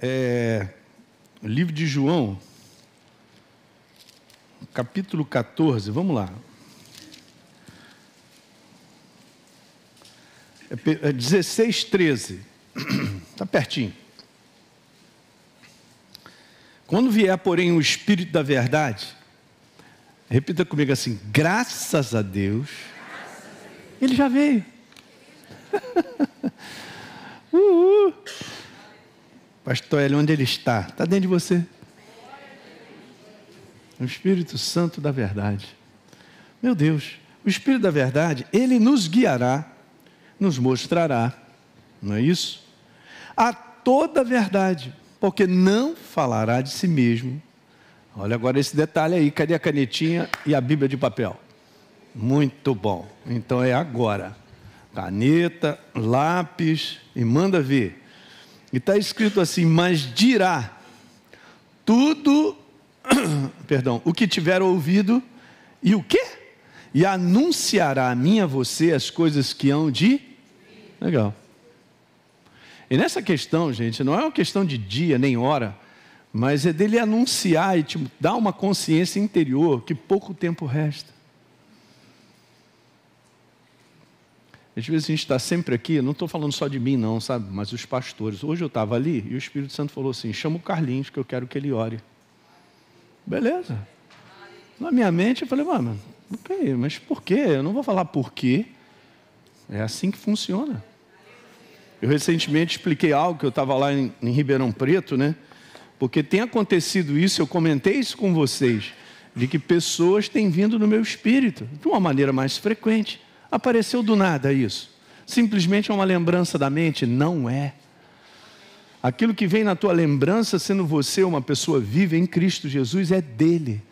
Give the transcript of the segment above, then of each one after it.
é, livro de João, capítulo 14, vamos lá. É 16, 13. Está pertinho. Quando vier, porém, o Espírito da Verdade, repita comigo assim: graças a Deus, graças a Deus. ele já veio. Uhul. Pastor Hélio, onde ele está? Está dentro de você. O Espírito Santo da verdade. Meu Deus, o Espírito da verdade, ele nos guiará, nos mostrará, não é isso? A toda a verdade, porque não falará de si mesmo. Olha agora esse detalhe aí, cadê a canetinha e a Bíblia de papel? Muito bom. Então é agora. Caneta, lápis e manda ver. E está escrito assim: Mas dirá tudo, perdão, o que tiver ouvido e o quê? E anunciará a mim a você as coisas que hão de. Legal. E nessa questão, gente, não é uma questão de dia nem hora, mas é dele anunciar e te tipo, dar uma consciência interior que pouco tempo resta. Às vezes a gente está sempre aqui, não estou falando só de mim, não, sabe? Mas os pastores. Hoje eu estava ali e o Espírito Santo falou assim: chama o Carlinhos, que eu quero que ele ore. Beleza. Na minha mente eu falei, mano, mas por quê? Eu não vou falar por quê. É assim que funciona. Eu recentemente expliquei algo que eu estava lá em, em Ribeirão Preto, né? Porque tem acontecido isso, eu comentei isso com vocês, de que pessoas têm vindo no meu espírito, de uma maneira mais frequente. Apareceu do nada isso. Simplesmente é uma lembrança da mente? Não é. Aquilo que vem na tua lembrança, sendo você uma pessoa viva em Cristo Jesus, é dele.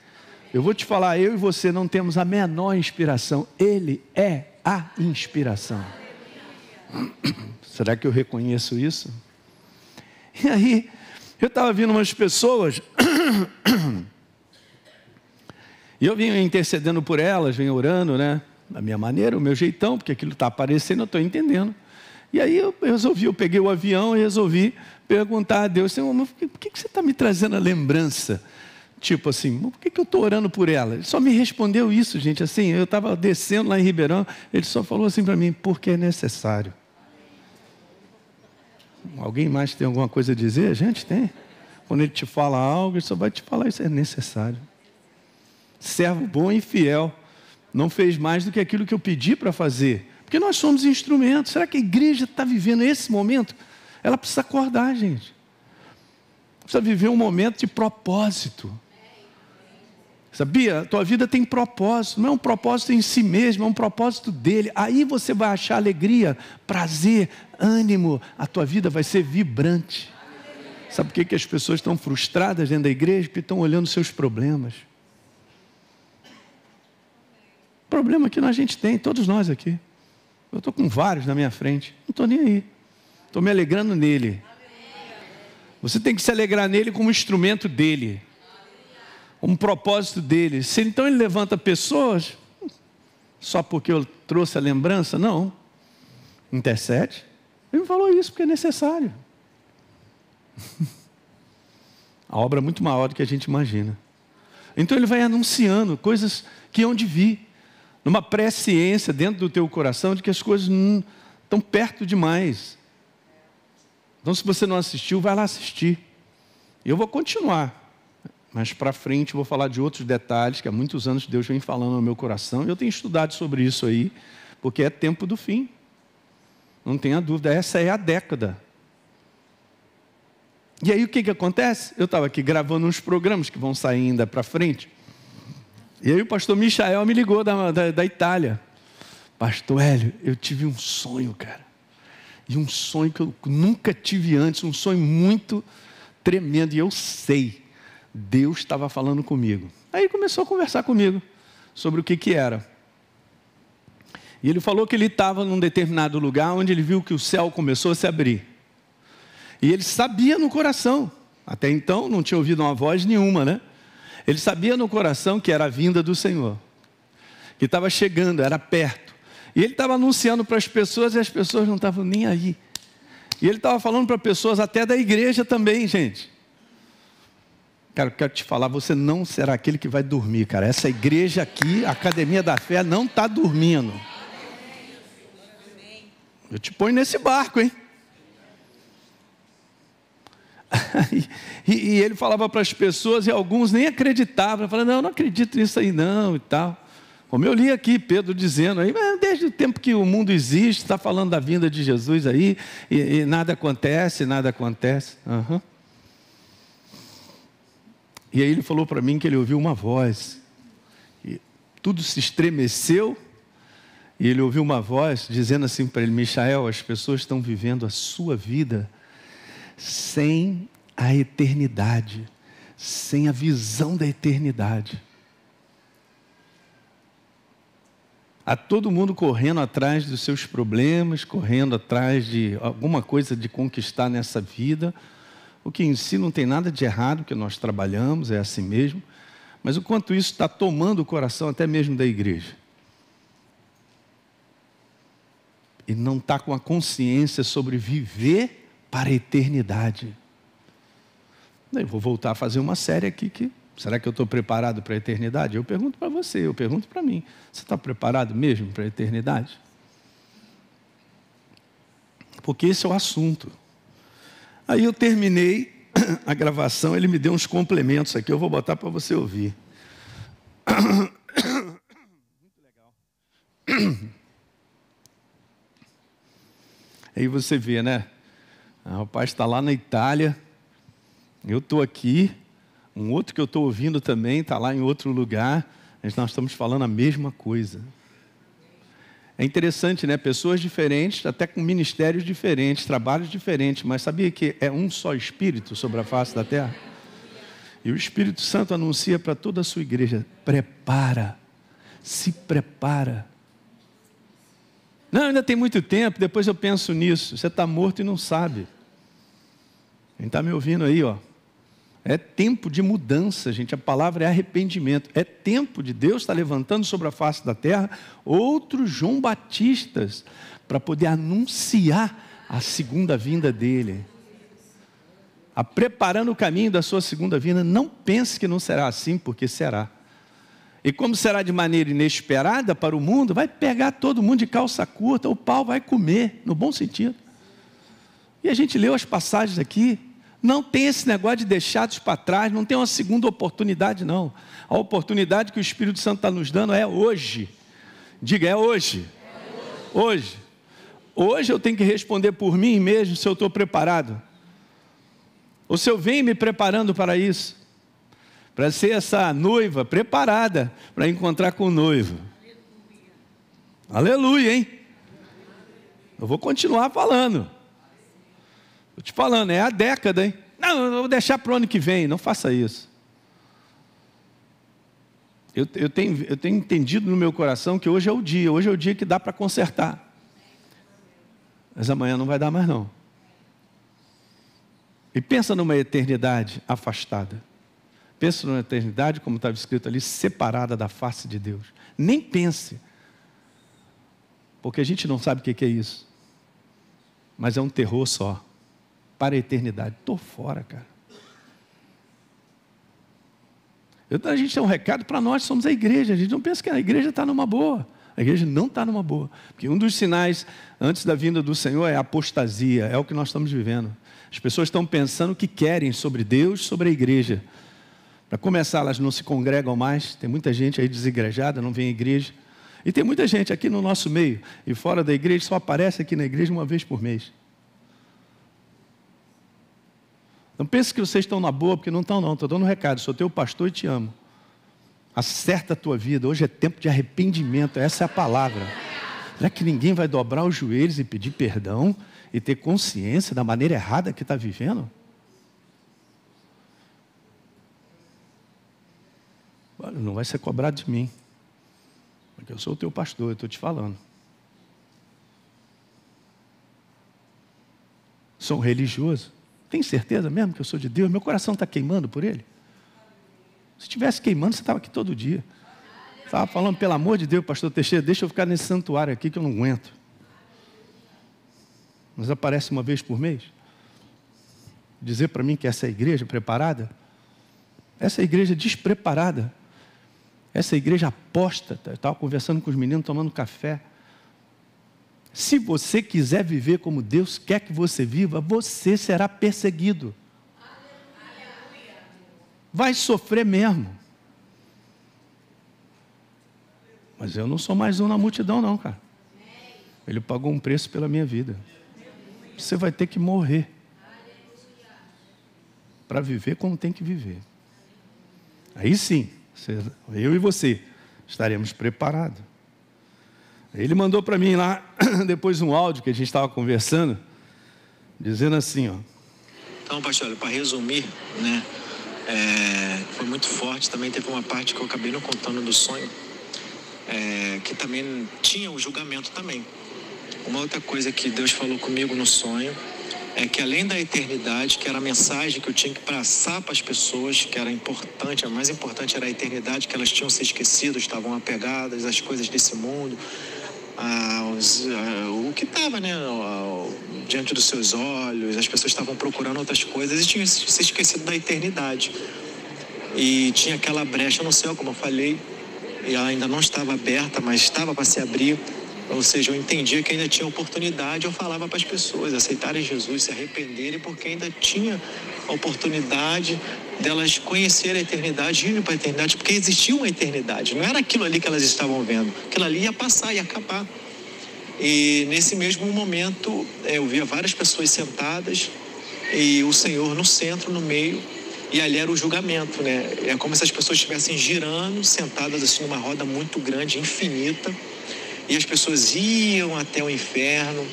Eu vou te falar, eu e você não temos a menor inspiração, ele é a inspiração. Será que eu reconheço isso? E aí, eu estava vindo umas pessoas, e eu vim intercedendo por elas, vim orando, né? da minha maneira, o meu jeitão, porque aquilo está aparecendo, eu estou entendendo. E aí eu resolvi, eu peguei o avião e resolvi perguntar a Deus, Senhor, mas por que, que você está me trazendo a lembrança? Tipo assim, por que, que eu estou orando por ela? Ele só me respondeu isso, gente, assim, eu estava descendo lá em Ribeirão, ele só falou assim para mim, porque é necessário. Alguém mais tem alguma coisa a dizer? A gente tem. Quando ele te fala algo, ele só vai te falar isso, é necessário. Servo bom e fiel não fez mais do que aquilo que eu pedi para fazer. Porque nós somos instrumentos. Será que a igreja está vivendo esse momento? Ela precisa acordar, gente. Precisa viver um momento de propósito. Sabia? Tua vida tem propósito, não é um propósito em si mesmo, é um propósito dele. Aí você vai achar alegria, prazer, ânimo, a tua vida vai ser vibrante. Sabe por que, que as pessoas estão frustradas dentro da igreja? Porque estão olhando seus problemas. Problema que a gente tem, todos nós aqui. Eu estou com vários na minha frente, não estou nem aí. Estou me alegrando nele. Você tem que se alegrar nele como instrumento dele, um propósito dele. Se então ele levanta pessoas, só porque eu trouxe a lembrança, não. Intercede. Ele falou isso porque é necessário. a obra é muito maior do que a gente imagina. Então ele vai anunciando coisas que é onde vir numa presciência dentro do teu coração de que as coisas estão perto demais. Então, se você não assistiu, vai lá assistir. Eu vou continuar, mas para frente vou falar de outros detalhes que há muitos anos Deus vem falando no meu coração e eu tenho estudado sobre isso aí, porque é tempo do fim. Não tenha dúvida, essa é a década. E aí o que, que acontece? Eu estava aqui gravando uns programas que vão sair ainda para frente. E aí o pastor Michael me ligou da, da, da Itália. Pastor Hélio, eu tive um sonho, cara. E um sonho que eu nunca tive antes, um sonho muito tremendo. E eu sei, Deus estava falando comigo. Aí ele começou a conversar comigo sobre o que, que era. E ele falou que ele estava num determinado lugar onde ele viu que o céu começou a se abrir. E ele sabia no coração, até então não tinha ouvido uma voz nenhuma, né? Ele sabia no coração que era a vinda do Senhor, que estava chegando, era perto. E ele estava anunciando para as pessoas e as pessoas não estavam nem aí. E ele estava falando para pessoas até da igreja também, gente. Cara, eu quero te falar, você não será aquele que vai dormir, cara. Essa igreja aqui, a Academia da Fé, não está dormindo. Eu te ponho nesse barco, hein? e, e, ele falava para as pessoas e alguns nem acreditavam, falando, não, não acredito nisso aí não e tal. Como eu li aqui Pedro dizendo aí, desde o tempo que o mundo existe, está falando da vinda de Jesus aí, e, e nada acontece, nada acontece. Uhum. E aí ele falou para mim que ele ouviu uma voz, e tudo se estremeceu, e ele ouviu uma voz dizendo assim para ele: Michael, as pessoas estão vivendo a sua vida sem a eternidade, sem a visão da eternidade. a todo mundo correndo atrás dos seus problemas, correndo atrás de alguma coisa de conquistar nessa vida, o que em si não tem nada de errado, que nós trabalhamos, é assim mesmo, mas o quanto isso está tomando o coração até mesmo da igreja. E não está com a consciência sobre viver para a eternidade. Eu vou voltar a fazer uma série aqui que. Será que eu estou preparado para a eternidade? Eu pergunto para você, eu pergunto para mim. Você está preparado mesmo para a eternidade? Porque esse é o assunto. Aí eu terminei a gravação, ele me deu uns complementos aqui, eu vou botar para você ouvir. Muito legal. Aí você vê, né? O ah, rapaz está lá na Itália, eu estou aqui, um outro que eu estou ouvindo também está lá em outro lugar, mas nós estamos falando a mesma coisa. É interessante, né? Pessoas diferentes, até com ministérios diferentes, trabalhos diferentes, mas sabia que é um só Espírito sobre a face da terra? E o Espírito Santo anuncia para toda a sua igreja: prepara, se prepara. Não, ainda tem muito tempo, depois eu penso nisso. Você está morto e não sabe gente está me ouvindo aí, ó. É tempo de mudança, gente. A palavra é arrependimento. É tempo de Deus estar tá levantando sobre a face da terra outros João Batistas para poder anunciar a segunda vinda dele. A preparando o caminho da sua segunda vinda, não pense que não será assim, porque será. E como será de maneira inesperada para o mundo, vai pegar todo mundo de calça curta, o pau vai comer, no bom sentido. E a gente leu as passagens aqui, não tem esse negócio de deixados para trás, não tem uma segunda oportunidade, não. A oportunidade que o Espírito Santo está nos dando é hoje. Diga, é hoje. É hoje. hoje. Hoje eu tenho que responder por mim mesmo se eu estou preparado. Ou se eu venho me preparando para isso. Para ser essa noiva preparada para encontrar com o noivo. Aleluia, Aleluia hein? Eu vou continuar falando. Estou te falando, é a década, hein? Não, eu vou deixar para o ano que vem. Não faça isso. Eu, eu, tenho, eu tenho entendido no meu coração que hoje é o dia, hoje é o dia que dá para consertar. Mas amanhã não vai dar mais, não. E pensa numa eternidade afastada. Pensa numa eternidade, como estava escrito ali, separada da face de Deus. Nem pense. Porque a gente não sabe o que é isso. Mas é um terror só para a eternidade. Estou fora, cara. Então a gente tem um recado para nós, somos a igreja. A gente não pensa que a igreja está numa boa. A igreja não está numa boa. Porque um dos sinais antes da vinda do Senhor é a apostasia, é o que nós estamos vivendo. As pessoas estão pensando o que querem sobre Deus, sobre a igreja. Para começar, elas não se congregam mais. Tem muita gente aí desigrejada, não vem à igreja. E tem muita gente aqui no nosso meio e fora da igreja, só aparece aqui na igreja uma vez por mês. Não pense que vocês estão na boa, porque não estão, não. Estou dando um recado, sou teu pastor e te amo. Acerta a tua vida, hoje é tempo de arrependimento, essa é a palavra. Será que ninguém vai dobrar os joelhos e pedir perdão e ter consciência da maneira errada que está vivendo? não vai ser cobrado de mim, porque eu sou o teu pastor, eu estou te falando. Sou um religioso. Tem certeza mesmo que eu sou de Deus? Meu coração está queimando por ele? Se estivesse queimando, você estava aqui todo dia. Estava falando, pelo amor de Deus, pastor Teixeira, deixa eu ficar nesse santuário aqui que eu não aguento. Mas aparece uma vez por mês. Dizer para mim que essa é a igreja preparada? Essa é a igreja despreparada. Essa é a igreja apóstata. Tá? Eu estava conversando com os meninos, tomando café. Se você quiser viver como Deus quer que você viva, você será perseguido. Vai sofrer mesmo. Mas eu não sou mais um na multidão, não, cara. Ele pagou um preço pela minha vida. Você vai ter que morrer para viver como tem que viver. Aí sim, eu e você estaremos preparados. Ele mandou para mim lá, depois um áudio que a gente estava conversando, dizendo assim, ó. Então, pastor, para resumir, né, é, foi muito forte. Também teve uma parte que eu acabei não contando do sonho, é, que também tinha o um julgamento também. Uma outra coisa que Deus falou comigo no sonho é que além da eternidade, que era a mensagem que eu tinha que passar para as pessoas, que era importante, a mais importante era a eternidade, que elas tinham se esquecido, estavam apegadas às coisas desse mundo, aos, ah, ah, o que estava, né? diante dos seus olhos, as pessoas estavam procurando outras coisas e tinham se esquecido da eternidade. E tinha aquela brecha no céu, como eu falei, e ela ainda não estava aberta, mas estava para se abrir. Ou seja, eu entendia que ainda tinha oportunidade, eu falava para as pessoas aceitarem Jesus, se arrependerem, porque ainda tinha oportunidade delas conhecer a eternidade e para a eternidade, porque existia uma eternidade, não era aquilo ali que elas estavam vendo, aquilo ali ia passar, ia acabar. E nesse mesmo momento é, eu via várias pessoas sentadas e o Senhor no centro, no meio, e ali era o julgamento, né? É como se as pessoas estivessem girando, sentadas assim numa roda muito grande, infinita, e as pessoas iam até o inferno,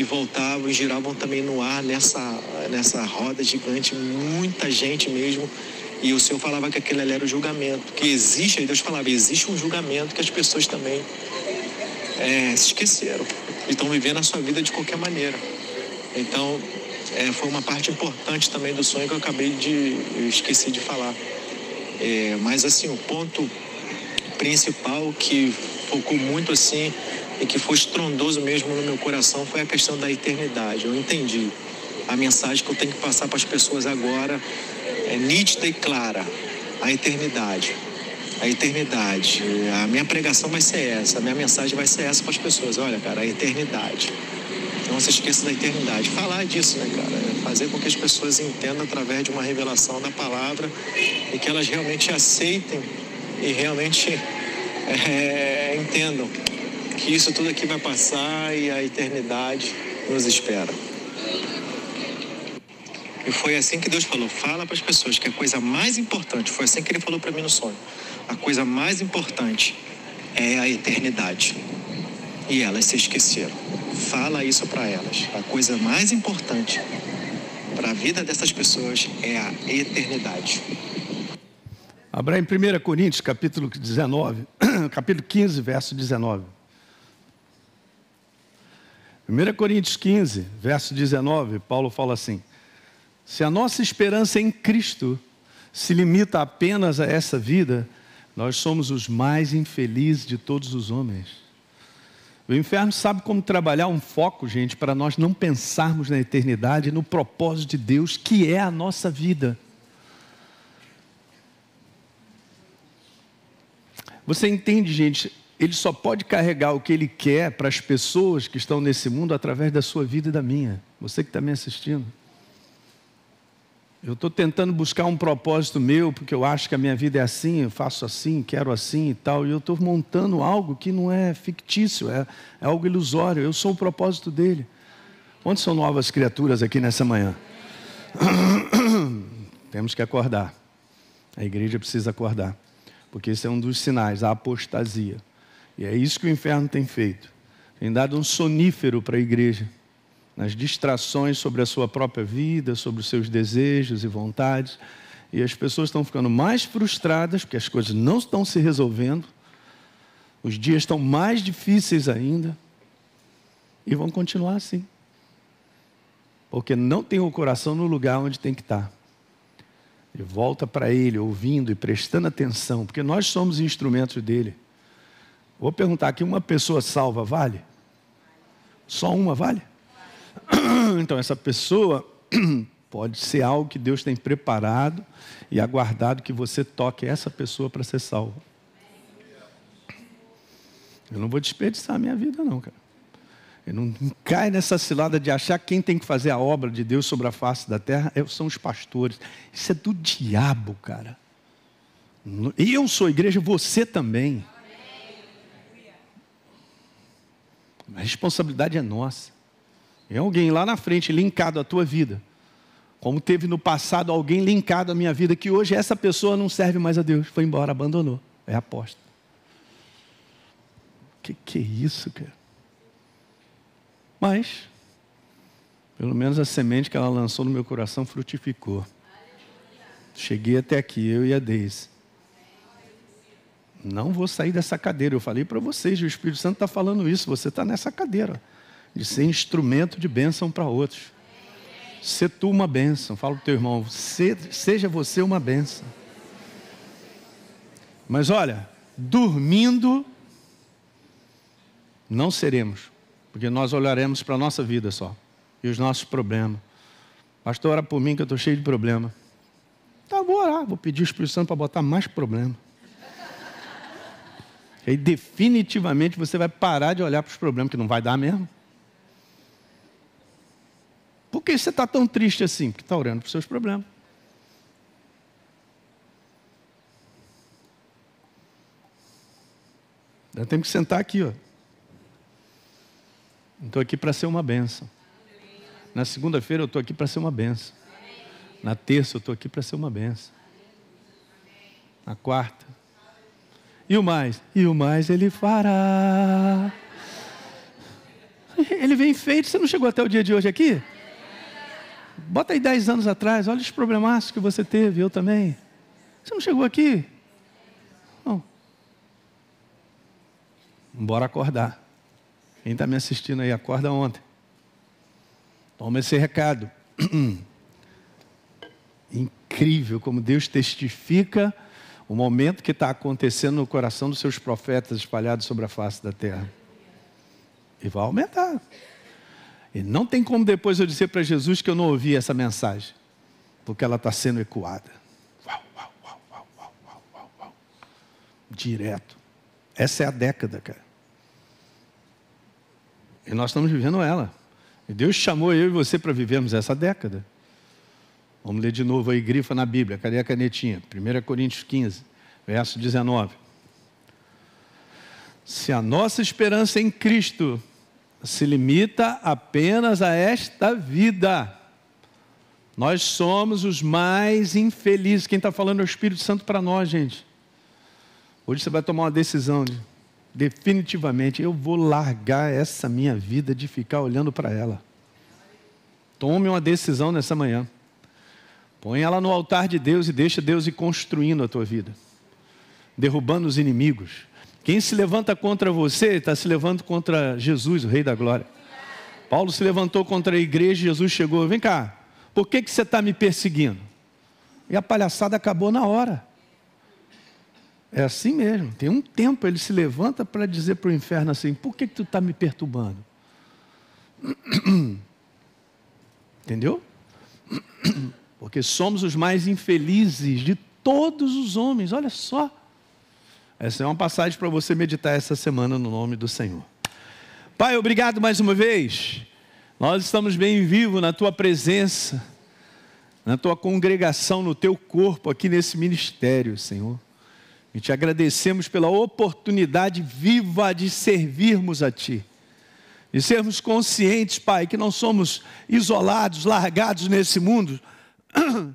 e voltavam e giravam também no ar nessa, nessa roda gigante, muita gente mesmo. E o Senhor falava que aquele era o julgamento, que existe, aí Deus falava, existe um julgamento que as pessoas também é, se esqueceram e estão vivendo a sua vida de qualquer maneira. Então, é, foi uma parte importante também do sonho que eu acabei de eu esqueci de falar. É, mas assim, o ponto principal que focou muito assim e que foi estrondoso mesmo no meu coração foi a questão da eternidade. Eu entendi a mensagem que eu tenho que passar para as pessoas agora é nítida e clara: a eternidade. A eternidade. A minha pregação vai ser essa, a minha mensagem vai ser essa para as pessoas. Olha, cara, a eternidade. Não se esqueça da eternidade. Falar disso, né, cara? É fazer com que as pessoas entendam através de uma revelação da palavra e que elas realmente aceitem e realmente é, entendam que isso tudo aqui vai passar e a eternidade nos espera. E foi assim que Deus falou: fala para as pessoas que a coisa mais importante, foi assim que ele falou para mim no sonho: a coisa mais importante é a eternidade. E elas se esqueceram. Fala isso para elas. A coisa mais importante para a vida dessas pessoas é a eternidade. Abra em 1 Coríntios, capítulo 19, capítulo 15, verso 19. 1 Coríntios 15, verso 19, Paulo fala assim: Se a nossa esperança em Cristo se limita apenas a essa vida, nós somos os mais infelizes de todos os homens. O inferno sabe como trabalhar um foco, gente, para nós não pensarmos na eternidade, no propósito de Deus, que é a nossa vida. Você entende, gente, ele só pode carregar o que ele quer para as pessoas que estão nesse mundo através da sua vida e da minha. Você que está me assistindo. Eu estou tentando buscar um propósito meu, porque eu acho que a minha vida é assim, eu faço assim, quero assim e tal, e eu estou montando algo que não é fictício, é, é algo ilusório, eu sou o propósito dele. Onde são novas criaturas aqui nessa manhã? Temos que acordar. A igreja precisa acordar, porque esse é um dos sinais, a apostasia. E é isso que o inferno tem feito. Tem dado um sonífero para a igreja, nas distrações sobre a sua própria vida, sobre os seus desejos e vontades. E as pessoas estão ficando mais frustradas, porque as coisas não estão se resolvendo, os dias estão mais difíceis ainda, e vão continuar assim. Porque não tem o coração no lugar onde tem que estar. E volta para Ele, ouvindo e prestando atenção, porque nós somos instrumentos dele. Vou perguntar aqui: uma pessoa salva vale? Só uma vale? Então, essa pessoa pode ser algo que Deus tem preparado e aguardado que você toque essa pessoa para ser salva. Eu não vou desperdiçar a minha vida, não, cara. Eu não cai nessa cilada de achar que quem tem que fazer a obra de Deus sobre a face da terra é, são os pastores. Isso é do diabo, cara. Eu sou igreja, você também. A responsabilidade é nossa. É alguém lá na frente linkado à tua vida. Como teve no passado alguém linkado à minha vida, que hoje essa pessoa não serve mais a Deus, foi embora, abandonou. É aposta. Que que é isso, cara? Mas, pelo menos a semente que ela lançou no meu coração frutificou. Cheguei até aqui, eu e a Deise não vou sair dessa cadeira. Eu falei para vocês, o Espírito Santo está falando isso. Você está nessa cadeira de ser instrumento de bênção para outros. Se tu uma bênção, fala para o teu irmão, se, seja você uma bênção. Mas olha, dormindo não seremos, porque nós olharemos para a nossa vida só e os nossos problemas. Pastor, ora por mim que eu estou cheio de problema. Tá, vou orar, vou pedir o Espírito Santo para botar mais problema. E aí definitivamente você vai parar de olhar para os problemas que não vai dar mesmo. Por que você está tão triste assim? Porque está orando para os seus problemas. Eu tenho que sentar aqui, ó. Estou aqui para ser uma benção. Na segunda-feira eu estou aqui para ser uma benção. Na terça eu estou aqui para ser uma benção. Na quarta e o mais? E o mais ele fará. Ele vem feito. Você não chegou até o dia de hoje aqui? Bota aí 10 anos atrás, olha os problemaços que você teve, eu também. Você não chegou aqui? Não. Bora acordar. Quem está me assistindo aí, acorda ontem. Toma esse recado. Incrível como Deus testifica o momento que está acontecendo no coração dos seus profetas espalhados sobre a face da terra. E vai aumentar. E não tem como depois eu dizer para Jesus que eu não ouvi essa mensagem, porque ela está sendo ecoada. Uau, uau, uau, uau, uau, uau, uau, uau. Direto. Essa é a década, cara. E nós estamos vivendo ela. E Deus chamou eu e você para vivermos essa década. Vamos ler de novo aí, grifa na Bíblia. Cadê a canetinha? 1 Coríntios 15, verso 19. Se a nossa esperança em Cristo se limita apenas a esta vida, nós somos os mais infelizes. Quem está falando é o Espírito Santo para nós, gente. Hoje você vai tomar uma decisão de, definitivamente, eu vou largar essa minha vida de ficar olhando para ela. Tome uma decisão nessa manhã. Põe ela no altar de Deus e deixa Deus ir construindo a tua vida, derrubando os inimigos. Quem se levanta contra você está se levantando contra Jesus, o Rei da Glória. Paulo se levantou contra a igreja, e Jesus chegou, vem cá, por que, que você está me perseguindo? E a palhaçada acabou na hora. É assim mesmo, tem um tempo ele se levanta para dizer para o inferno assim, por que, que tu está me perturbando? Entendeu? porque somos os mais infelizes de todos os homens. Olha só. Essa é uma passagem para você meditar essa semana no nome do Senhor. Pai, obrigado mais uma vez. Nós estamos bem vivos na tua presença, na tua congregação, no teu corpo, aqui nesse ministério, Senhor. E te agradecemos pela oportunidade viva de servirmos a Ti. E sermos conscientes, Pai, que não somos isolados, largados nesse mundo,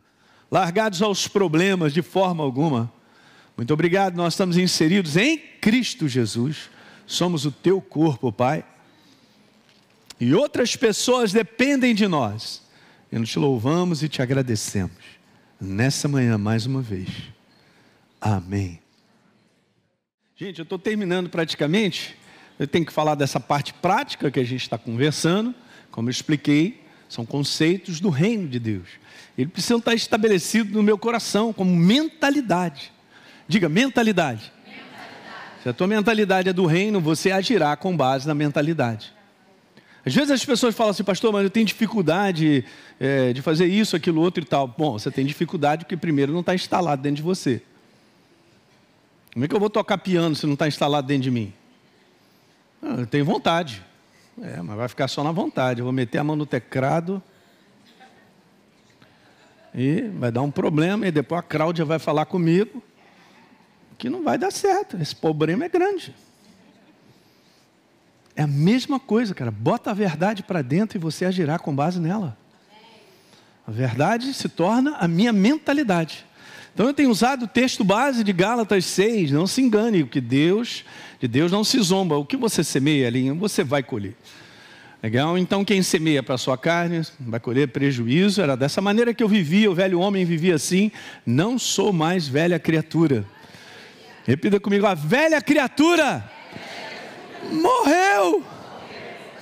largados aos problemas de forma alguma. Muito obrigado, nós estamos inseridos em Cristo Jesus, somos o teu corpo, Pai. E outras pessoas dependem de nós. E nos louvamos e te agradecemos. Nessa manhã, mais uma vez. Amém. Gente, eu estou terminando praticamente. Eu tenho que falar dessa parte prática que a gente está conversando, como eu expliquei. São conceitos do reino de Deus. Ele precisa estar estabelecido no meu coração como mentalidade. Diga, mentalidade. mentalidade. Se a tua mentalidade é do reino, você agirá com base na mentalidade. Às vezes as pessoas falam assim, pastor, mas eu tenho dificuldade é, de fazer isso, aquilo, outro e tal. Bom, você tem dificuldade porque primeiro não está instalado dentro de você. Como é que eu vou tocar piano se não está instalado dentro de mim? Ah, eu tenho vontade. É, mas vai ficar só na vontade. Eu vou meter a mão no teclado. E vai dar um problema. E depois a Cláudia vai falar comigo que não vai dar certo. Esse problema é grande. É a mesma coisa, cara. Bota a verdade para dentro e você agirá com base nela. A verdade se torna a minha mentalidade. Então eu tenho usado o texto base de Gálatas 6, não se engane, que Deus, de Deus não se zomba. O que você semeia, ali, você vai colher. Legal? Então, quem semeia para a sua carne vai colher prejuízo. Era dessa maneira que eu vivia, o velho homem vivia assim. Não sou mais velha criatura. Repita comigo: a velha criatura morreu.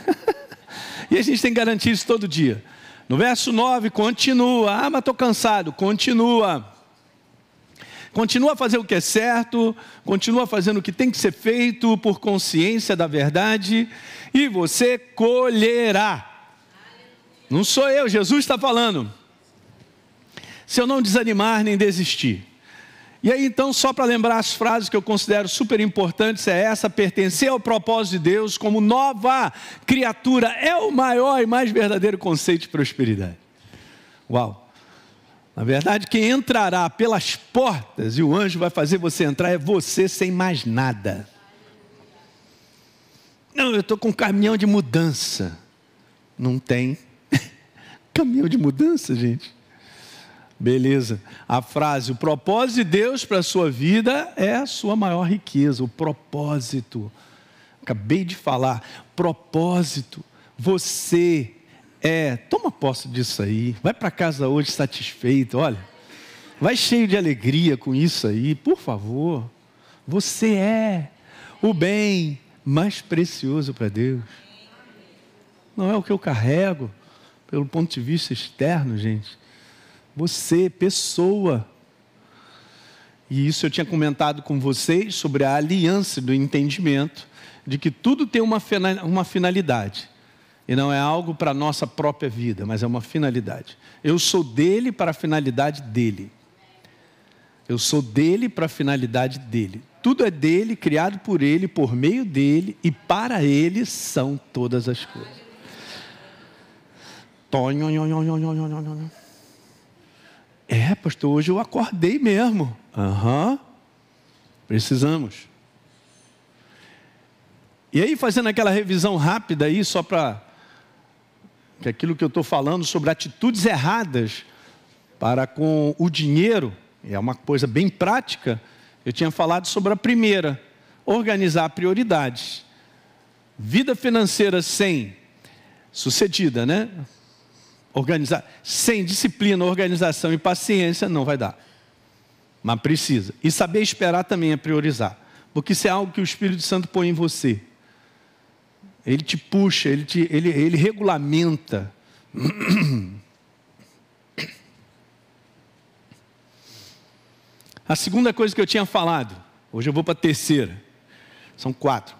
e a gente tem garantir isso todo dia. No verso 9, continua. Ah, mas estou cansado. Continua. Continua a fazer o que é certo, continua fazendo o que tem que ser feito por consciência da verdade, e você colherá. Não sou eu, Jesus está falando. Se eu não desanimar nem desistir. E aí, então, só para lembrar as frases que eu considero super importantes, é essa: pertencer ao propósito de Deus como nova criatura é o maior e mais verdadeiro conceito de prosperidade. Uau! Na verdade, quem entrará pelas portas e o anjo vai fazer você entrar é você sem mais nada. Não, eu estou com um caminhão de mudança. Não tem. caminhão de mudança, gente. Beleza. A frase, o propósito de Deus para a sua vida é a sua maior riqueza. O propósito. Acabei de falar. Propósito. Você é, toma posse disso aí. Vai para casa hoje satisfeito, olha. Vai cheio de alegria com isso aí, por favor. Você é o bem mais precioso para Deus. Não é o que eu carrego pelo ponto de vista externo, gente. Você, pessoa. E isso eu tinha comentado com vocês sobre a aliança do entendimento de que tudo tem uma finalidade. E não é algo para a nossa própria vida, mas é uma finalidade. Eu sou dele para a finalidade dele. Eu sou dele para a finalidade dele. Tudo é dele, criado por ele, por meio dele e para ele são todas as coisas. É, pastor, hoje eu acordei mesmo. Uhum. Precisamos. E aí, fazendo aquela revisão rápida aí, só para que aquilo que eu estou falando sobre atitudes erradas para com o dinheiro, é uma coisa bem prática, eu tinha falado sobre a primeira, organizar prioridades. Vida financeira sem sucedida, né? Organizar sem disciplina, organização e paciência não vai dar. Mas precisa. E saber esperar também é priorizar, porque isso é algo que o Espírito Santo põe em você. Ele te puxa, ele, te, ele, ele regulamenta. A segunda coisa que eu tinha falado, hoje eu vou para a terceira, são quatro.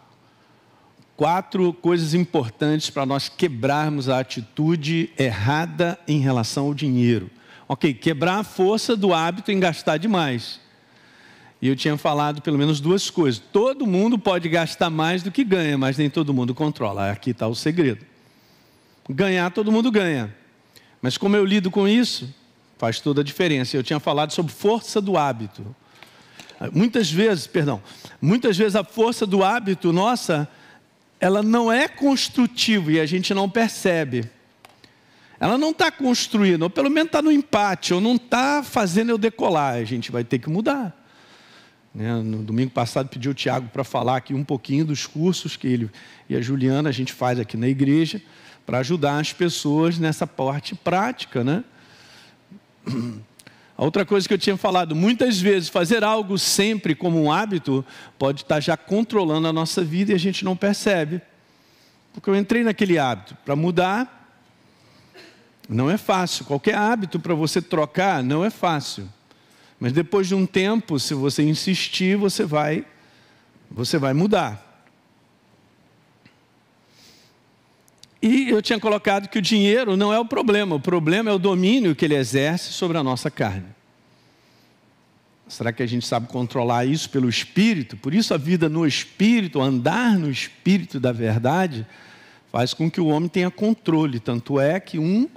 Quatro coisas importantes para nós quebrarmos a atitude errada em relação ao dinheiro. Ok, quebrar a força do hábito em gastar demais. E eu tinha falado pelo menos duas coisas. Todo mundo pode gastar mais do que ganha, mas nem todo mundo controla. Aqui está o segredo. Ganhar, todo mundo ganha. Mas como eu lido com isso, faz toda a diferença. Eu tinha falado sobre força do hábito. Muitas vezes, perdão, muitas vezes a força do hábito nossa, ela não é construtiva e a gente não percebe. Ela não está construindo, ou pelo menos está no empate, ou não está fazendo eu decolar. A gente vai ter que mudar. Né? No domingo passado pediu o Tiago para falar aqui um pouquinho dos cursos que ele e a Juliana a gente faz aqui na igreja para ajudar as pessoas nessa parte prática, né? A outra coisa que eu tinha falado, muitas vezes fazer algo sempre como um hábito pode estar tá já controlando a nossa vida e a gente não percebe. Porque eu entrei naquele hábito para mudar não é fácil. Qualquer hábito para você trocar não é fácil. Mas depois de um tempo, se você insistir, você vai você vai mudar. E eu tinha colocado que o dinheiro não é o problema, o problema é o domínio que ele exerce sobre a nossa carne. Será que a gente sabe controlar isso pelo espírito? Por isso a vida no espírito, andar no espírito da verdade, faz com que o homem tenha controle. Tanto é que um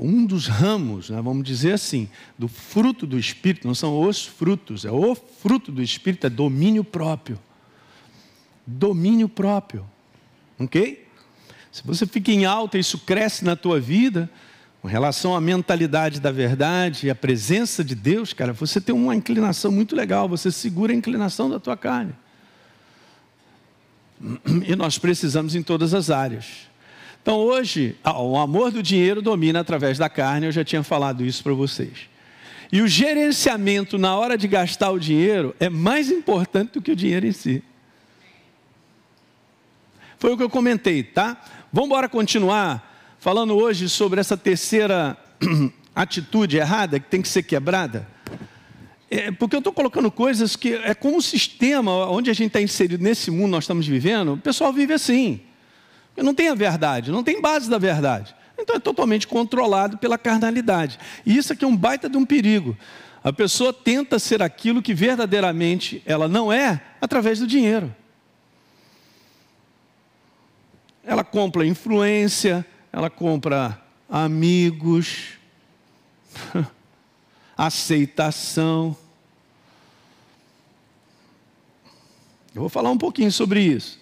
um dos ramos, né, vamos dizer assim, do fruto do Espírito, não são os frutos, é o fruto do Espírito, é domínio próprio. Domínio próprio. Ok? Se você fica em alta, isso cresce na tua vida, com relação à mentalidade da verdade e à presença de Deus, cara, você tem uma inclinação muito legal, você segura a inclinação da tua carne. E nós precisamos em todas as áreas. Então hoje, o amor do dinheiro domina através da carne, eu já tinha falado isso para vocês. E o gerenciamento na hora de gastar o dinheiro é mais importante do que o dinheiro em si. Foi o que eu comentei, tá? Vamos embora continuar falando hoje sobre essa terceira atitude errada que tem que ser quebrada. É, porque eu estou colocando coisas que é como o sistema onde a gente está inserido nesse mundo nós estamos vivendo, o pessoal vive assim. Eu não tem a verdade, não tem base da verdade. Então é totalmente controlado pela carnalidade. E isso aqui é um baita de um perigo. A pessoa tenta ser aquilo que verdadeiramente ela não é através do dinheiro. Ela compra influência, ela compra amigos, aceitação. Eu vou falar um pouquinho sobre isso.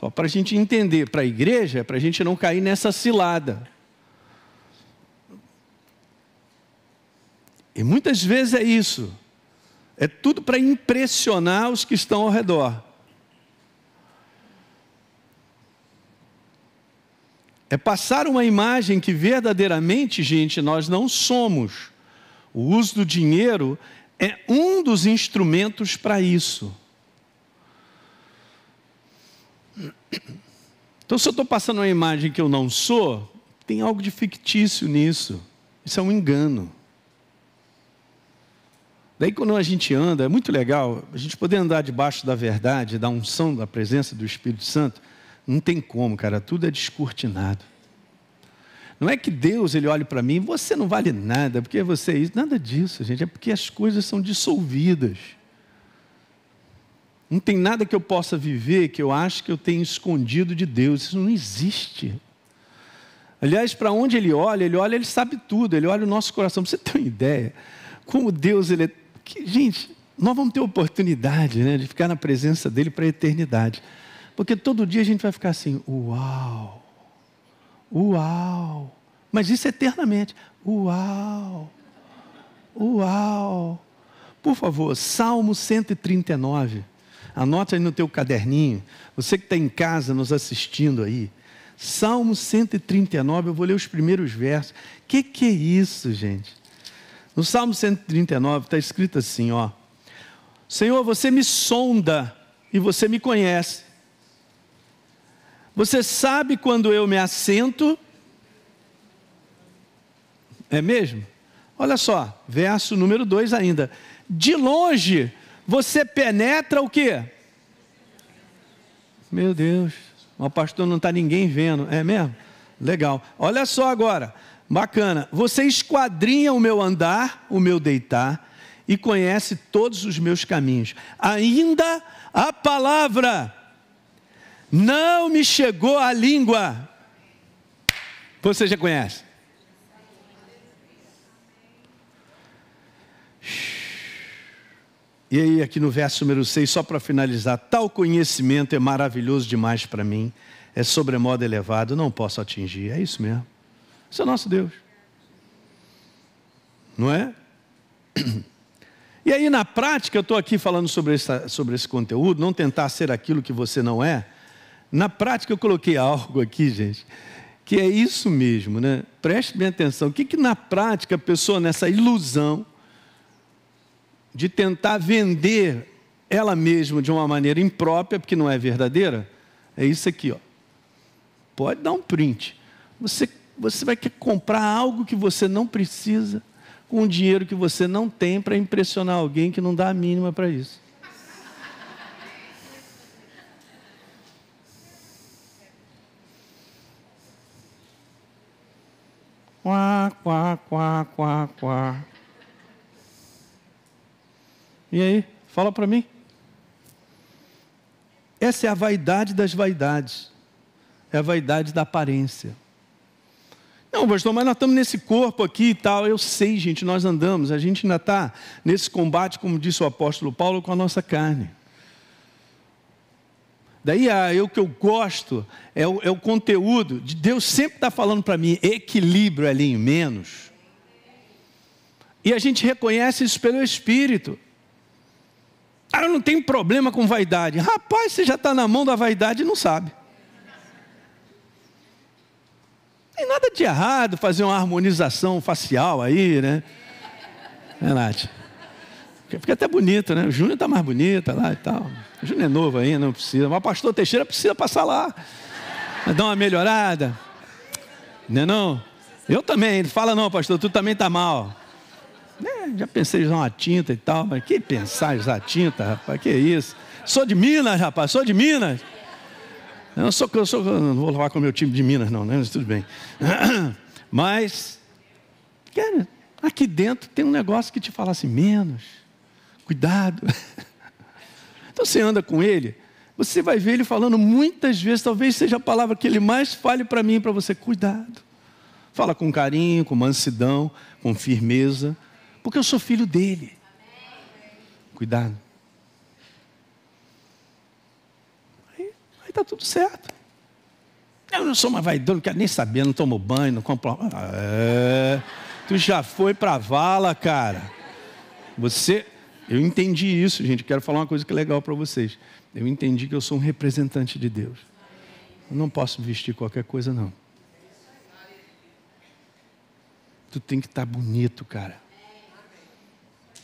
Só para a gente entender, para a igreja, é para a gente não cair nessa cilada. E muitas vezes é isso. É tudo para impressionar os que estão ao redor. É passar uma imagem que verdadeiramente, gente, nós não somos. O uso do dinheiro é um dos instrumentos para isso. Então, se eu estou passando uma imagem que eu não sou, tem algo de fictício nisso. Isso é um engano. Daí, quando a gente anda, é muito legal a gente poder andar debaixo da verdade, da unção, da presença do Espírito Santo. Não tem como, cara, tudo é descortinado. Não é que Deus ele olhe para mim, você não vale nada, porque você é isso, nada disso, gente, é porque as coisas são dissolvidas. Não tem nada que eu possa viver que eu acho que eu tenho escondido de Deus. Isso não existe. Aliás, para onde ele olha, ele olha, ele sabe tudo, ele olha o nosso coração. você tem uma ideia? Como Deus, ele é. Que, gente, nós vamos ter oportunidade né, de ficar na presença dele para a eternidade. Porque todo dia a gente vai ficar assim: uau, uau. Mas isso é eternamente: uau, uau. Por favor, Salmo 139. Anote aí no teu caderninho, você que está em casa nos assistindo aí. Salmo 139, eu vou ler os primeiros versos. Que que é isso, gente? No Salmo 139 está escrito assim, ó: Senhor, você me sonda e você me conhece. Você sabe quando eu me assento? É mesmo? Olha só, verso número 2 ainda. De longe você penetra o quê? Meu Deus, o pastor não está ninguém vendo, é mesmo? Legal. Olha só agora, bacana. Você esquadrinha o meu andar, o meu deitar, e conhece todos os meus caminhos. Ainda a palavra não me chegou à língua. Você já conhece? E aí, aqui no verso número 6, só para finalizar, tal conhecimento é maravilhoso demais para mim, é sobremodo elevado, não posso atingir. É isso mesmo. Isso é nosso Deus. Não é? E aí, na prática, eu estou aqui falando sobre, essa, sobre esse conteúdo, não tentar ser aquilo que você não é. Na prática, eu coloquei algo aqui, gente, que é isso mesmo, né? Preste bem atenção. O que, que na prática a pessoa, nessa ilusão, de tentar vender ela mesma de uma maneira imprópria, porque não é verdadeira, é isso aqui, ó. Pode dar um print. Você, você vai querer comprar algo que você não precisa, com um dinheiro que você não tem, para impressionar alguém que não dá a mínima para isso. Quá, quá, quá, quá, quá. E aí? Fala para mim. Essa é a vaidade das vaidades. É a vaidade da aparência. Não, pastor, mas nós estamos nesse corpo aqui e tal. Eu sei, gente, nós andamos. A gente ainda está nesse combate, como disse o apóstolo Paulo, com a nossa carne. Daí ah, eu que eu gosto é o, é o conteúdo. De Deus sempre está falando para mim equilíbrio ali é em menos. E a gente reconhece isso pelo Espírito. Ah, eu não tenho problema com vaidade. Rapaz, você já está na mão da vaidade e não sabe. Tem nada de errado fazer uma harmonização facial aí, né? É Nath? Fica até bonita, né? O Júnior está mais bonita lá e tal. O Júnior é novo ainda, não precisa. Mas o pastor Teixeira precisa passar lá. Dar uma melhorada. Não é não? Eu também. Fala não, pastor, tu também está mal. É, já pensei em usar uma tinta e tal, mas que pensar em usar tinta, rapaz? Que isso? Sou de Minas, rapaz, sou de Minas. Eu não sou, eu sou, eu não vou lavar com o meu time de Minas, não, né? Mas tudo bem. Mas, cara, aqui dentro tem um negócio que te fala assim, menos, cuidado. Então você anda com ele, você vai ver ele falando muitas vezes, talvez seja a palavra que ele mais fale para mim e para você, cuidado. Fala com carinho, com mansidão, com firmeza, porque eu sou filho dele. Cuidado. Aí está tudo certo. Eu não sou uma vaidoso não quero nem saber, não tomo banho, não compro. É, tu já foi para a vala, cara. Você. Eu entendi isso, gente. Quero falar uma coisa que é legal para vocês. Eu entendi que eu sou um representante de Deus. Eu não posso vestir qualquer coisa, não. Tu tem que estar tá bonito, cara.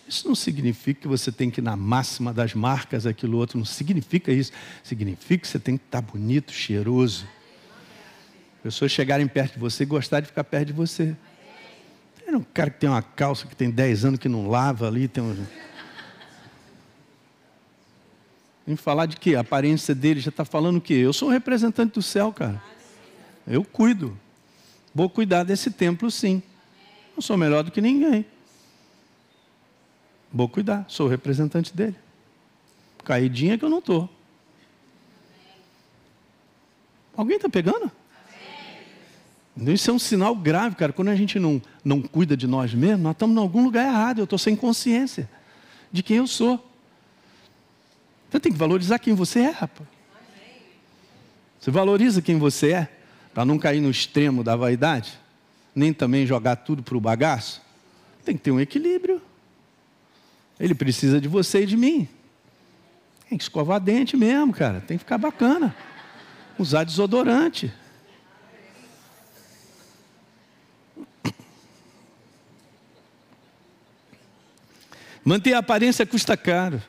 Isso não significa que você tem que ir na máxima das marcas, aquilo outro, não significa isso. Significa que você tem que estar bonito, cheiroso. Pessoas chegarem perto de você e gostar de ficar perto de você. Tem um cara que tem uma calça que tem 10 anos que não lava ali, tem um. Em falar de quê? A aparência dele já está falando o quê? Eu sou um representante do céu, cara. Eu cuido. Vou cuidar desse templo, sim. Não sou melhor do que ninguém. Vou cuidar, sou o representante dele. Caidinha que eu não estou. Alguém está pegando? Isso é um sinal grave, cara. Quando a gente não, não cuida de nós mesmos, nós estamos em algum lugar errado. Eu estou sem consciência de quem eu sou. Você tem que valorizar quem você é, rapaz. Você valoriza quem você é, para não cair no extremo da vaidade, nem também jogar tudo para o bagaço. Tem que ter um equilíbrio. Ele precisa de você e de mim. Tem que escovar dente mesmo, cara. Tem que ficar bacana. Usar desodorante. Manter a aparência custa caro.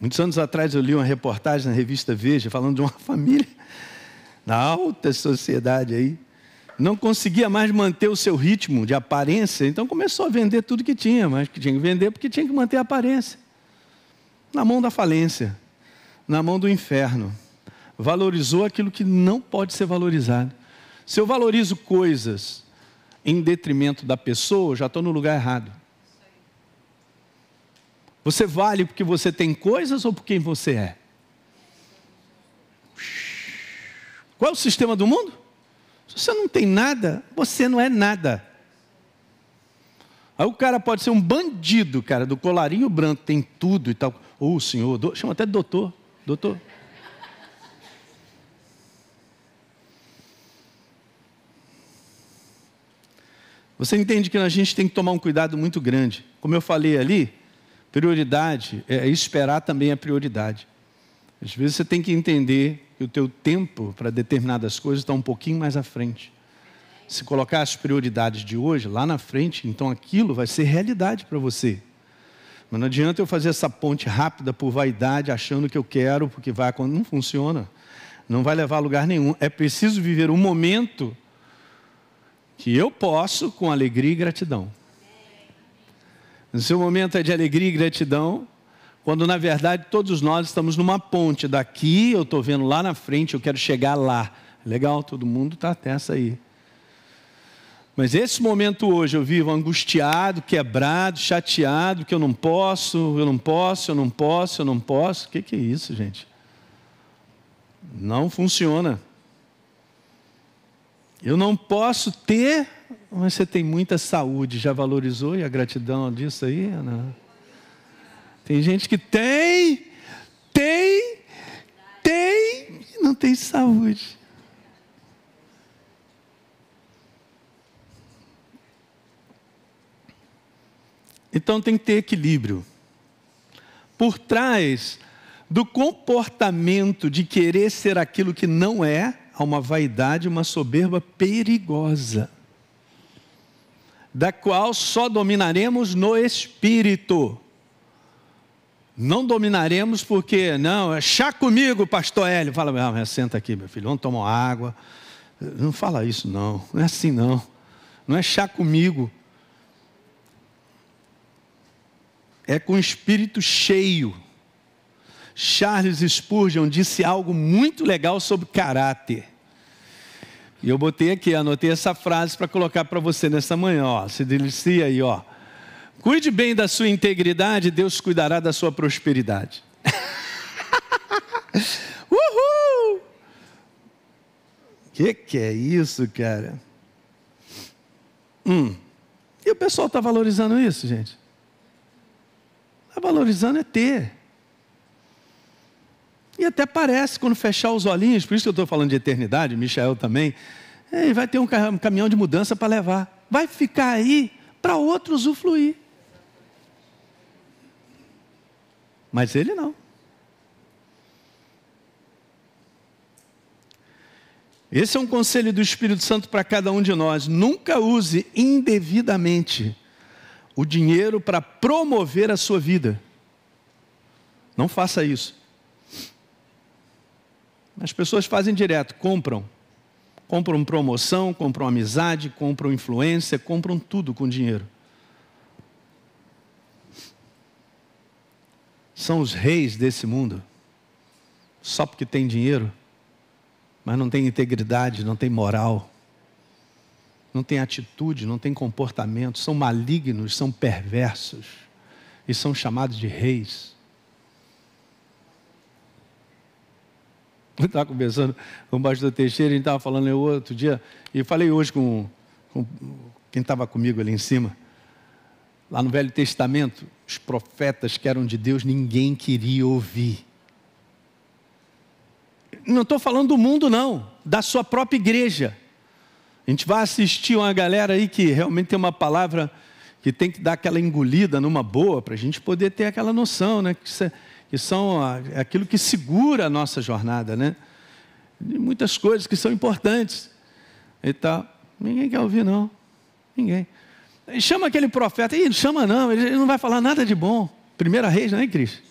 Muitos anos atrás eu li uma reportagem na revista Veja falando de uma família na alta sociedade aí não conseguia mais manter o seu ritmo de aparência, então começou a vender tudo que tinha, mas que tinha que vender porque tinha que manter a aparência. Na mão da falência, na mão do inferno. Valorizou aquilo que não pode ser valorizado. Se eu valorizo coisas em detrimento da pessoa, já estou no lugar errado. Você vale porque você tem coisas ou por quem você é? Qual é o sistema do mundo? Se você não tem nada, você não é nada. Aí o cara pode ser um bandido, cara, do colarinho branco, tem tudo e tal. Ou o senhor, do... chama até doutor, doutor. Você entende que a gente tem que tomar um cuidado muito grande. Como eu falei ali, prioridade, é, é esperar também é prioridade. Às vezes você tem que entender que o teu tempo para determinadas coisas está um pouquinho mais à frente. Se colocar as prioridades de hoje lá na frente, então aquilo vai ser realidade para você. Mas não adianta eu fazer essa ponte rápida por vaidade, achando que eu quero, porque vai quando não funciona. Não vai levar a lugar nenhum. É preciso viver um momento que eu posso com alegria e gratidão. No seu momento é de alegria e gratidão, quando na verdade todos nós estamos numa ponte. Daqui eu estou vendo lá na frente, eu quero chegar lá. Legal, todo mundo está até essa aí. Mas esse momento hoje eu vivo angustiado, quebrado, chateado, que eu não posso, eu não posso, eu não posso, eu não posso. O que, que é isso, gente? Não funciona. Eu não posso ter, mas você tem muita saúde. Já valorizou e a gratidão disso aí, Ana? Tem gente que tem, tem, tem e não tem saúde. Então tem que ter equilíbrio. Por trás do comportamento de querer ser aquilo que não é, há uma vaidade, uma soberba perigosa, da qual só dominaremos no espírito não dominaremos porque, não, é chá comigo, pastor Hélio. Fala, ah, senta aqui, meu filho, vamos tomar água. Não fala isso, não. Não é assim, não. Não é chá comigo. É com o espírito cheio. Charles Spurgeon disse algo muito legal sobre caráter. E eu botei aqui, anotei essa frase para colocar para você nessa manhã. Ó. Se delicia aí, ó. Cuide bem da sua integridade, Deus cuidará da sua prosperidade. Uhul! Que que é isso, cara? Hum. E o pessoal está valorizando isso, gente? Está valorizando é ter. E até parece, quando fechar os olhinhos, por isso que eu estou falando de eternidade, Michael também, vai ter um caminhão de mudança para levar. Vai ficar aí para outro usufruir. Mas ele não. Esse é um conselho do Espírito Santo para cada um de nós. Nunca use indevidamente o dinheiro para promover a sua vida. Não faça isso. As pessoas fazem direto, compram. Compram promoção, compram amizade, compram influência, compram tudo com dinheiro. são os reis desse mundo, só porque tem dinheiro, mas não tem integridade, não tem moral, não tem atitude, não tem comportamento, são malignos, são perversos e são chamados de reis. Eu estava conversando com o pastor Teixeira, a gente estava falando eu né, outro dia, e falei hoje com, com quem estava comigo ali em cima, lá no Velho Testamento, os profetas que eram de Deus, ninguém queria ouvir. Não estou falando do mundo, não, da sua própria igreja. A gente vai assistir uma galera aí que realmente tem uma palavra que tem que dar aquela engolida numa boa, para a gente poder ter aquela noção, né? Que, é, que são é aquilo que segura a nossa jornada, né? De muitas coisas que são importantes e tal. Ninguém quer ouvir, não. Ninguém chama aquele profeta, e não chama não, ele não vai falar nada de bom. Primeira reis, é, né, Cris?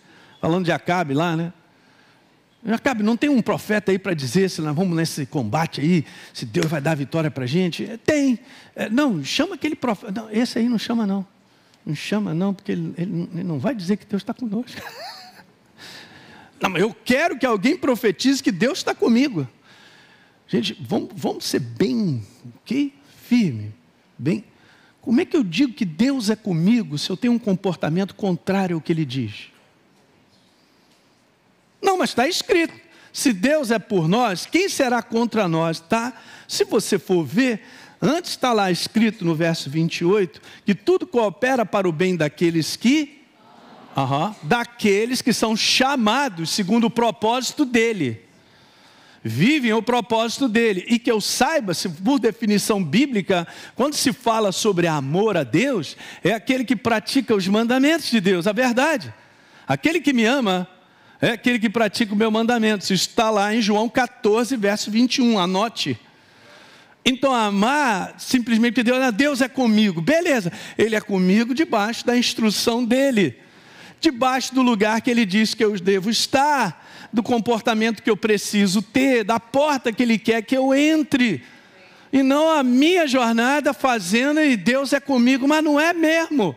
Falando de Acabe lá, né? Acabe, não tem um profeta aí para dizer se nós vamos nesse combate aí, se Deus vai dar vitória para a gente? É, tem. É, não, chama aquele profeta. Não, esse aí não chama não. Não chama não, porque ele, ele, não vai dizer que Deus está conosco. Não, mas eu quero que alguém profetize que Deus está comigo. Gente, vamos, vamos ser bem, ok? Firme, bem como é que eu digo que Deus é comigo se eu tenho um comportamento contrário ao que ele diz? Não, mas está escrito. Se Deus é por nós, quem será contra nós? Tá? Se você for ver, antes está lá escrito no verso 28 que tudo coopera para o bem daqueles que uhum, daqueles que são chamados segundo o propósito dele vivem o propósito dele. E que eu saiba, se por definição bíblica, quando se fala sobre amor a Deus, é aquele que pratica os mandamentos de Deus, a verdade. Aquele que me ama é aquele que pratica o meu mandamento. Isso está lá em João 14, verso 21. Anote. Então, amar simplesmente Deus, ah, Deus é comigo, beleza, Ele é comigo debaixo da instrução dele, debaixo do lugar que Ele diz que eu devo estar, do comportamento que eu preciso ter, da porta que Ele quer que eu entre. E não a minha jornada fazendo e Deus é comigo, mas não é mesmo.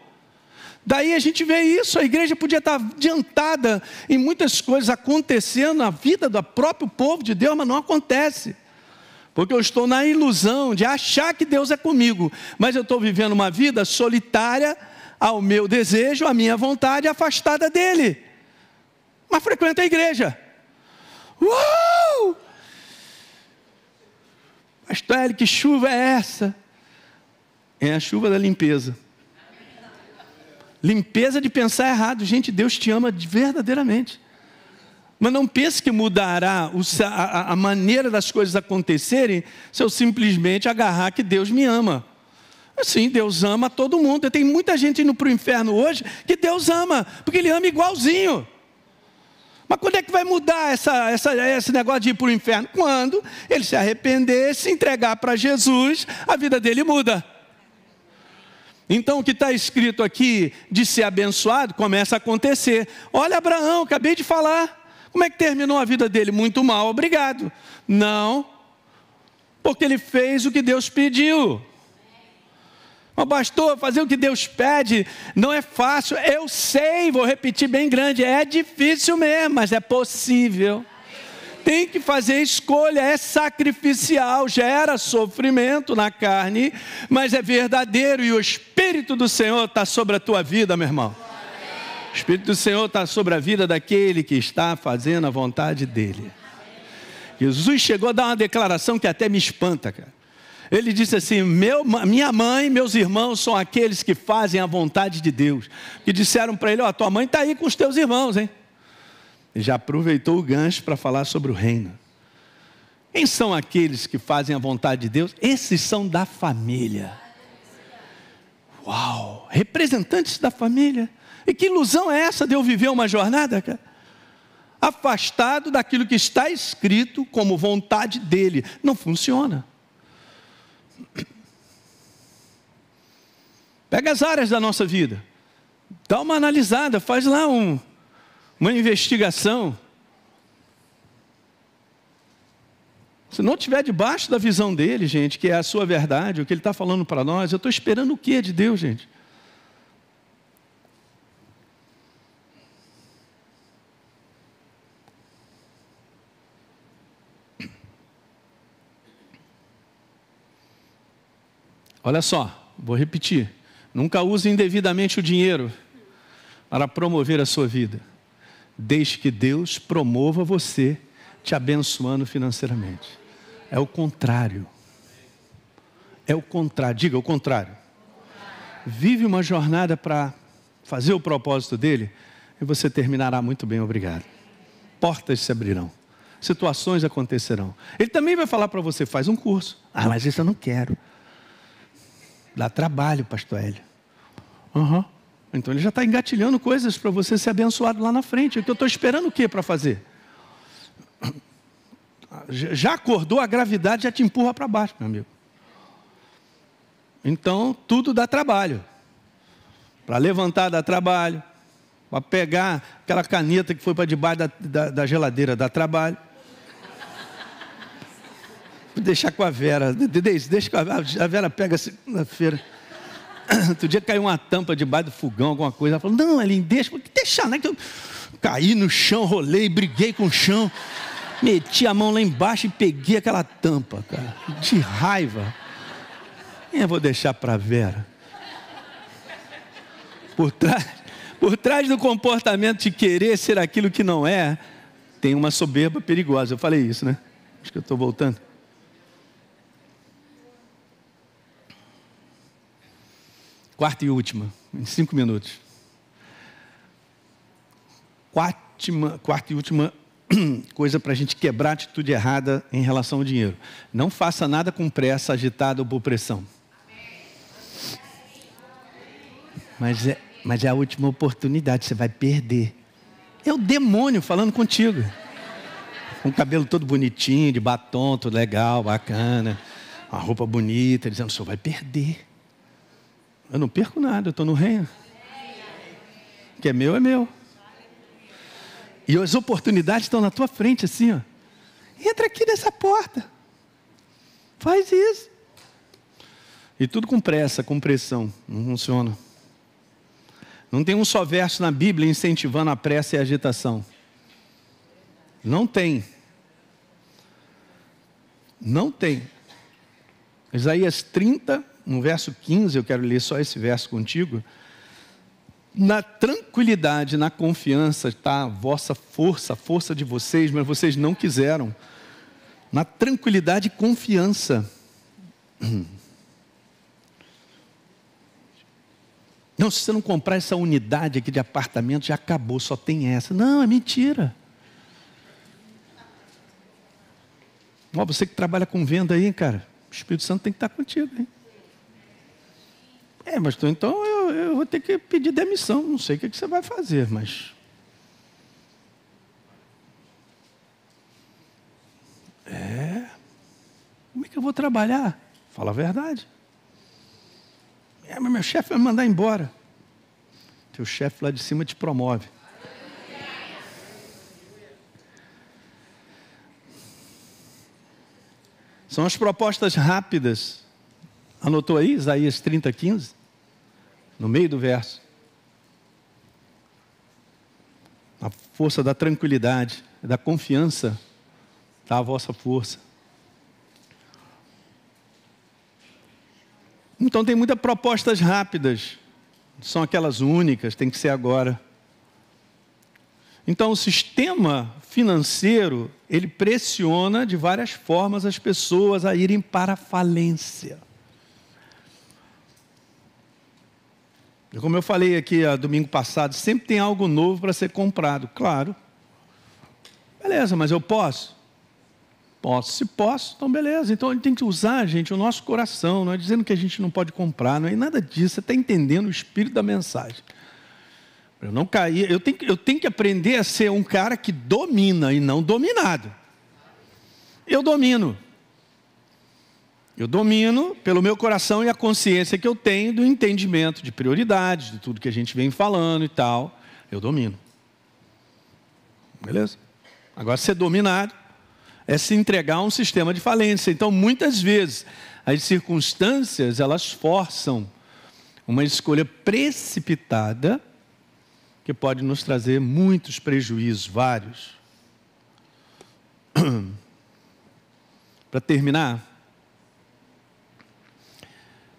Daí a gente vê isso, a igreja podia estar adiantada em muitas coisas acontecendo na vida do próprio povo de Deus, mas não acontece. Porque eu estou na ilusão de achar que Deus é comigo, mas eu estou vivendo uma vida solitária ao meu desejo, à minha vontade, afastada dele mas frequenta a igreja. Uau! Pastor, que chuva é essa? É a chuva da limpeza. Limpeza de pensar errado. Gente, Deus te ama verdadeiramente. Mas não pense que mudará a maneira das coisas acontecerem se eu simplesmente agarrar que Deus me ama. Sim, Deus ama todo mundo. Tem muita gente indo para o inferno hoje que Deus ama, porque Ele ama igualzinho. Mas quando é que vai mudar essa, essa, esse negócio de ir para o inferno? Quando ele se arrepender, se entregar para Jesus, a vida dele muda. Então o que está escrito aqui de ser abençoado começa a acontecer. Olha, Abraão, acabei de falar. Como é que terminou a vida dele? Muito mal, obrigado. Não, porque ele fez o que Deus pediu. Mas, pastor, fazer o que Deus pede não é fácil. Eu sei, vou repetir bem grande: é difícil mesmo, mas é possível. Tem que fazer escolha, é sacrificial, gera sofrimento na carne, mas é verdadeiro e o Espírito do Senhor está sobre a tua vida, meu irmão. O Espírito do Senhor está sobre a vida daquele que está fazendo a vontade dele. Jesus chegou a dar uma declaração que até me espanta, cara. Ele disse assim: Meu, minha mãe, meus irmãos são aqueles que fazem a vontade de Deus. E disseram para ele: Ó, oh, tua mãe está aí com os teus irmãos, hein? Ele já aproveitou o gancho para falar sobre o reino. Quem são aqueles que fazem a vontade de Deus? Esses são da família. Uau! Representantes da família. E que ilusão é essa de eu viver uma jornada, cara? Afastado daquilo que está escrito como vontade dele. Não funciona. Pega as áreas da nossa vida, dá uma analisada, faz lá um, uma investigação. Se não tiver debaixo da visão dele, gente, que é a sua verdade, o que ele está falando para nós, eu estou esperando o que de Deus, gente? Olha só, vou repetir. Nunca use indevidamente o dinheiro para promover a sua vida. Deixe que Deus promova você, te abençoando financeiramente. É o contrário. É o contrário. Diga o contrário. Vive uma jornada para fazer o propósito dele e você terminará muito bem, obrigado. Portas se abrirão, situações acontecerão. Ele também vai falar para você: faz um curso. Ah, mas isso eu não quero. Dá trabalho, pastor Hélio. Uhum. Então ele já está engatilhando coisas para você ser abençoado lá na frente. Então eu estou esperando o que para fazer? Já acordou, a gravidade já te empurra para baixo, meu amigo. Então tudo dá trabalho. Para levantar dá trabalho. Para pegar aquela caneta que foi para debaixo da, da, da geladeira dá trabalho deixar com a Vera. Deixa, deixa com a, a Vera pega segunda-feira. Outro dia caiu uma tampa debaixo do fogão, alguma coisa. Ela falou: Não, Elin, deixa, porque deixar, né? Que eu caí no chão, rolei, briguei com o chão, meti a mão lá embaixo e peguei aquela tampa, cara, de raiva. Eu vou deixar para Vera. Por trás, por trás do comportamento de querer ser aquilo que não é, tem uma soberba perigosa. Eu falei isso, né? Acho que eu estou voltando. Quarta e última, em cinco minutos. Quartima, quarta e última coisa para a gente quebrar a atitude errada em relação ao dinheiro. Não faça nada com pressa, agitado ou por pressão. Mas é, mas é a última oportunidade, você vai perder. É o demônio falando contigo. Com o cabelo todo bonitinho, de batom, tudo legal, bacana, uma roupa bonita, dizendo: o senhor vai perder. Eu não perco nada, eu estou no reino. O que é meu é meu. E as oportunidades estão na tua frente, assim, ó. Entra aqui nessa porta. Faz isso. E tudo com pressa, com pressão. Não funciona. Não tem um só verso na Bíblia incentivando a pressa e a agitação. Não tem. Não tem. Isaías 30, no verso 15, eu quero ler só esse verso contigo. Na tranquilidade, na confiança está a vossa força, a força de vocês, mas vocês não quiseram. Na tranquilidade e confiança. Não, se você não comprar essa unidade aqui de apartamento, já acabou, só tem essa. Não, é mentira. Ó, você que trabalha com venda aí, cara, o Espírito Santo tem que estar contigo, hein? É, mas então eu, eu vou ter que pedir demissão. Não sei o que, que você vai fazer, mas. É. Como é que eu vou trabalhar? Fala a verdade. É, mas meu chefe vai me mandar embora. Teu chefe lá de cima te promove. São as propostas rápidas. Anotou aí, Isaías 30, 15? no meio do verso. A força da tranquilidade, da confiança, está a vossa força. Então tem muitas propostas rápidas, são aquelas únicas, tem que ser agora. Então o sistema financeiro, ele pressiona de várias formas as pessoas a irem para a falência. Como eu falei aqui a ah, domingo passado, sempre tem algo novo para ser comprado, claro. Beleza, mas eu posso? Posso, se posso, então beleza. Então a gente tem que usar, gente, o nosso coração. Não é dizendo que a gente não pode comprar, não é nada disso. Você está entendendo o espírito da mensagem. Eu não caí. Eu tenho, eu tenho que aprender a ser um cara que domina e não dominado. Eu domino. Eu domino pelo meu coração e a consciência que eu tenho do entendimento de prioridades, de tudo que a gente vem falando e tal. Eu domino. Beleza? Agora, ser dominado é se entregar a um sistema de falência. Então, muitas vezes, as circunstâncias elas forçam uma escolha precipitada que pode nos trazer muitos prejuízos, vários. Para terminar,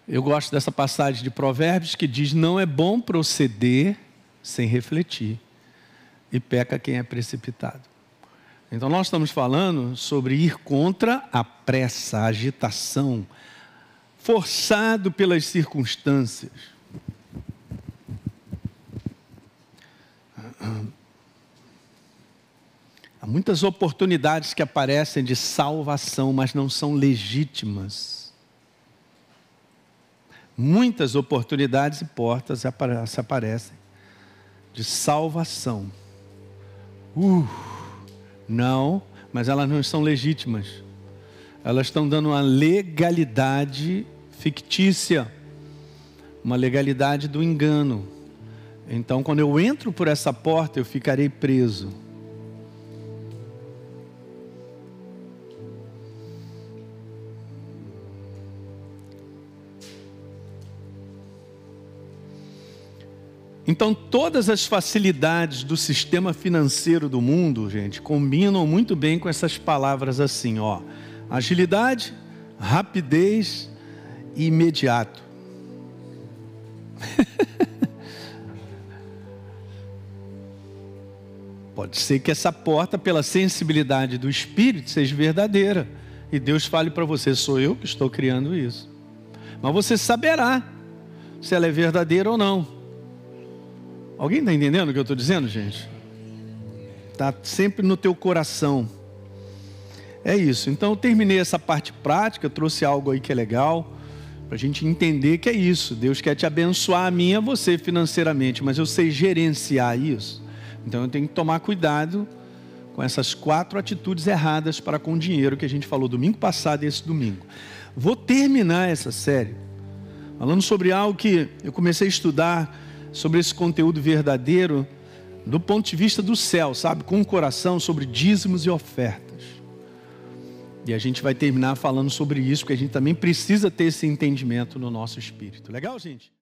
eu gosto dessa passagem de Provérbios que diz: Não é bom proceder sem refletir, e peca quem é precipitado. Então, nós estamos falando sobre ir contra a pressa, a agitação, forçado pelas circunstâncias. Há muitas oportunidades que aparecem de salvação, mas não são legítimas muitas oportunidades e portas se aparecem de salvação. Uh, não, mas elas não são legítimas. Elas estão dando uma legalidade fictícia, uma legalidade do engano. Então, quando eu entro por essa porta, eu ficarei preso. Então, todas as facilidades do sistema financeiro do mundo, gente, combinam muito bem com essas palavras assim, ó: agilidade, rapidez e imediato. Pode ser que essa porta, pela sensibilidade do espírito, seja verdadeira e Deus fale para você: sou eu que estou criando isso. Mas você saberá se ela é verdadeira ou não. Alguém está entendendo o que eu estou dizendo, gente? Está sempre no teu coração. É isso. Então eu terminei essa parte prática, trouxe algo aí que é legal, para a gente entender que é isso. Deus quer te abençoar a mim e a você financeiramente, mas eu sei gerenciar isso. Então eu tenho que tomar cuidado com essas quatro atitudes erradas para com o dinheiro que a gente falou domingo passado e esse domingo. Vou terminar essa série falando sobre algo que eu comecei a estudar sobre esse conteúdo verdadeiro do ponto de vista do céu, sabe? Com o coração sobre dízimos e ofertas. E a gente vai terminar falando sobre isso, porque a gente também precisa ter esse entendimento no nosso espírito. Legal, gente?